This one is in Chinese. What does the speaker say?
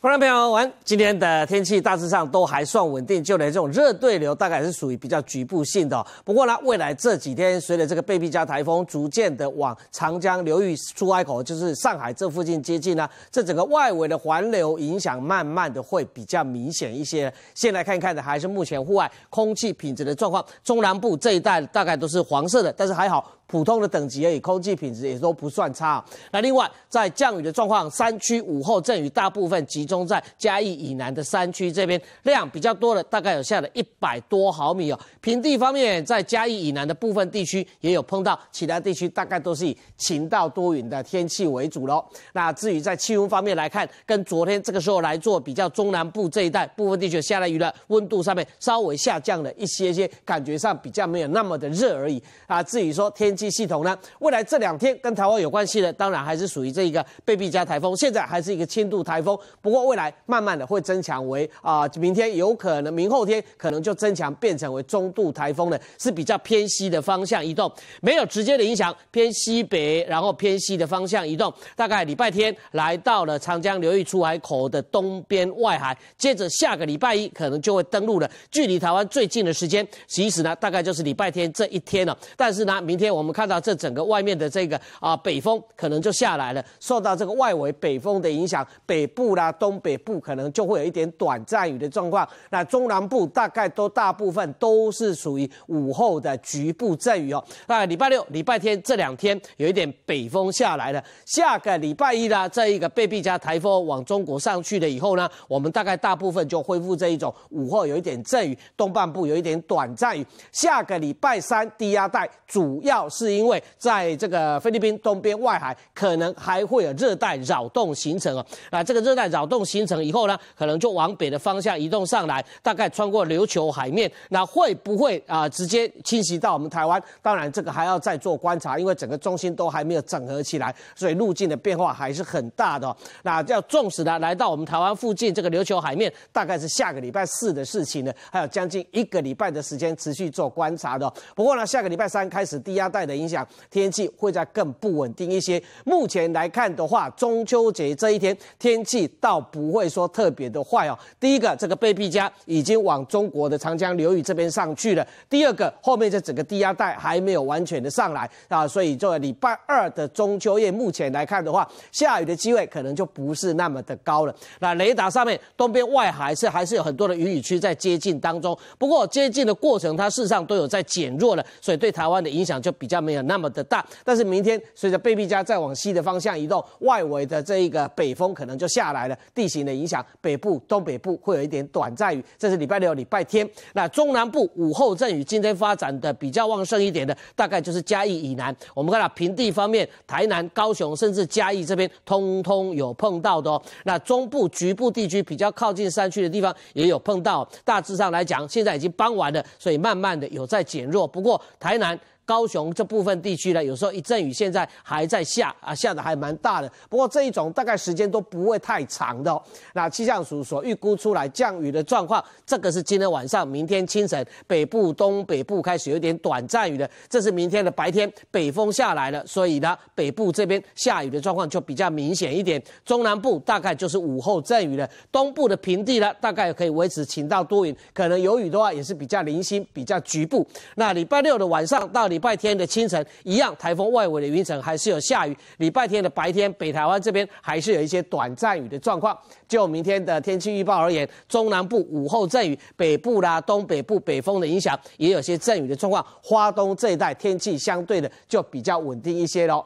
观众朋友玩。今天的天气大致上都还算稳定，就连这种热对流大概是属于比较局部性的。不过呢，未来这几天随着这个贝碧嘉台风逐渐的往长江流域出海口，就是上海这附近接近呢，这整个外围的环流影响慢慢的会比较明显一些。先来看一看的还是目前户外空气品质的状况，中南部这一带大概都是黄色的，但是还好。普通的等级而已，空气品质也都不算差。那另外，在降雨的状况，山区午后阵雨，大部分集中在嘉义以南的山区这边，量比较多的，大概有下了一百多毫米哦。平地方面，在嘉义以南的部分地区也有碰到，其他地区大概都是以晴到多云的天气为主喽。那至于在气温方面来看，跟昨天这个时候来做比较，中南部这一带部分地区下了雨了，温度上面稍微下降了一些些，感觉上比较没有那么的热而已啊。至于说天。系系统呢？未来这两天跟台湾有关系的，当然还是属于这一个贝碧加台风。现在还是一个轻度台风，不过未来慢慢的会增强为啊，明天有可能明后天可能就增强变成为中度台风了，是比较偏西的方向移动，没有直接的影响，偏西北，然后偏西的方向移动，大概礼拜天来到了长江流域出海口的东边外海，接着下个礼拜一可能就会登陆了。距离台湾最近的时间，其实呢，大概就是礼拜天这一天了。但是呢，明天我们。看到这整个外面的这个啊北风可能就下来了，受到这个外围北风的影响，北部啦、东北部可能就会有一点短暂雨的状况。那中南部大概都大部分都是属于午后的局部阵雨哦。那礼拜六、礼拜天这两天有一点北风下来了。下个礼拜一啦，这一个贝碧加台风往中国上去了以后呢，我们大概大部分就恢复这一种午后有一点阵雨，东半部有一点短暂雨。下个礼拜三，低压带主要是。是因为在这个菲律宾东边外海，可能还会有热带扰动形成啊那这个热带扰动形成以后呢，可能就往北的方向移动上来，大概穿过琉球海面，那会不会啊直接侵袭到我们台湾？当然，这个还要再做观察，因为整个中心都还没有整合起来，所以路径的变化还是很大的。那要纵使呢来到我们台湾附近这个琉球海面，大概是下个礼拜四的事情呢，还有将近一个礼拜的时间持续做观察的。不过呢，下个礼拜三开始低压带。的影响，天气会再更不稳定一些。目前来看的话，中秋节这一天天气倒不会说特别的坏哦。第一个，这个贝碧家已经往中国的长江流域这边上去了；第二个，后面这整个低压带还没有完全的上来啊，所以作为礼拜二的中秋夜，目前来看的话，下雨的机会可能就不是那么的高了。那雷达上面东边外海是还是有很多的雨雨区在接近当中，不过接近的过程它事实上都有在减弱了，所以对台湾的影响就比。较没有那么的大，但是明天随着贝碧加再往西的方向移动，外围的这一个北风可能就下来了，地形的影响，北部、东北部会有一点短暂雨，这是礼拜六、礼拜天。那中南部午后阵雨，今天发展的比较旺盛一点的，大概就是嘉义以南。我们看到平地方面，台南、高雄，甚至嘉义这边，通通有碰到的哦。那中部局部地区比较靠近山区的地方也有碰到。大致上来讲，现在已经傍晚了，所以慢慢的有在减弱。不过台南。高雄这部分地区呢，有时候一阵雨，现在还在下啊，下的还蛮大的。不过这一种大概时间都不会太长的。哦。那气象署所预估出来降雨的状况，这个是今天晚上、明天清晨北部、东北部开始有点短暂雨的。这是明天的白天，北风下来了，所以呢，北部这边下雨的状况就比较明显一点。中南部大概就是午后阵雨了。东部的平地呢，大概可以维持晴到多云，可能有雨的话也是比较零星、比较局部。那礼拜六的晚上到礼礼拜天的清晨一样，台风外围的云层还是有下雨。礼拜天的白天，北台湾这边还是有一些短暂雨的状况。就明天的天气预报而言，中南部午后阵雨，北部啦、东北部北风的影响也有些阵雨的状况。花东这一带天气相对的就比较稳定一些喽。